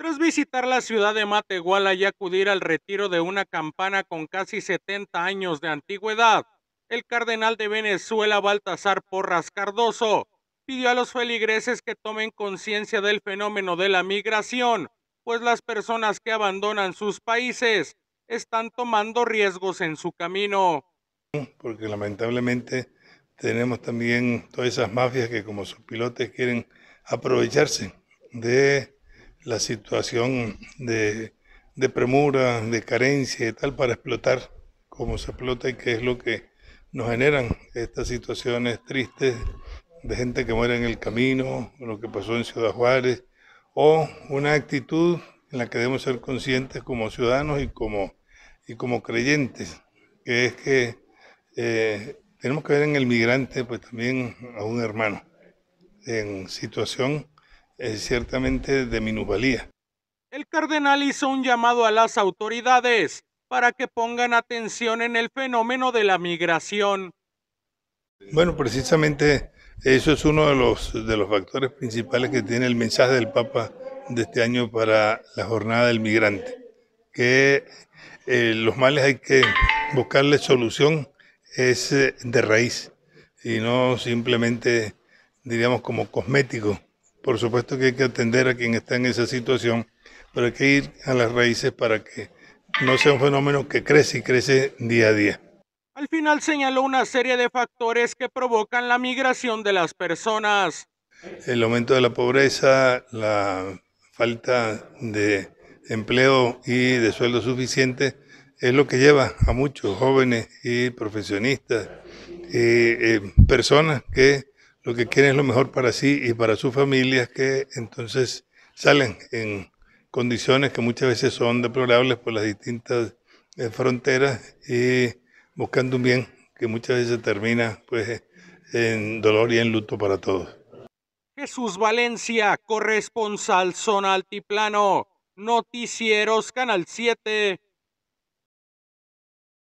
Tras visitar la ciudad de Matehuala y acudir al retiro de una campana con casi 70 años de antigüedad, el cardenal de Venezuela Baltasar Porras Cardoso pidió a los feligreses que tomen conciencia del fenómeno de la migración, pues las personas que abandonan sus países están tomando riesgos en su camino. Porque lamentablemente tenemos también todas esas mafias que como sus pilotes quieren aprovecharse de la situación de, premura, de carencia y tal, para explotar como se explota y qué es lo que nos generan estas situaciones tristes de gente que muere en el camino, lo que pasó en Ciudad Juárez, o una actitud en la que debemos ser conscientes como ciudadanos y como, y como creyentes, que es que eh, tenemos que ver en el migrante pues también a un hermano en situación es ciertamente de minusvalía. El cardenal hizo un llamado a las autoridades para que pongan atención en el fenómeno de la migración. Bueno, precisamente eso es uno de los, de los factores principales que tiene el mensaje del Papa de este año para la jornada del migrante, que eh, los males hay que buscarle solución es eh, de raíz y no simplemente, diríamos, como cosmético por supuesto que hay que atender a quien está en esa situación, pero hay que ir a las raíces para que no sea un fenómeno que crece y crece día a día. Al final señaló una serie de factores que provocan la migración de las personas. El aumento de la pobreza, la falta de empleo y de sueldo suficiente es lo que lleva a muchos jóvenes y profesionistas y eh, eh, personas que lo que quieren es lo mejor para sí y para sus familias, que entonces salen en condiciones que muchas veces son deplorables por las distintas eh, fronteras y buscando un bien que muchas veces termina pues en dolor y en luto para todos. Jesús Valencia, corresponsal Zona Altiplano, Noticieros Canal 7.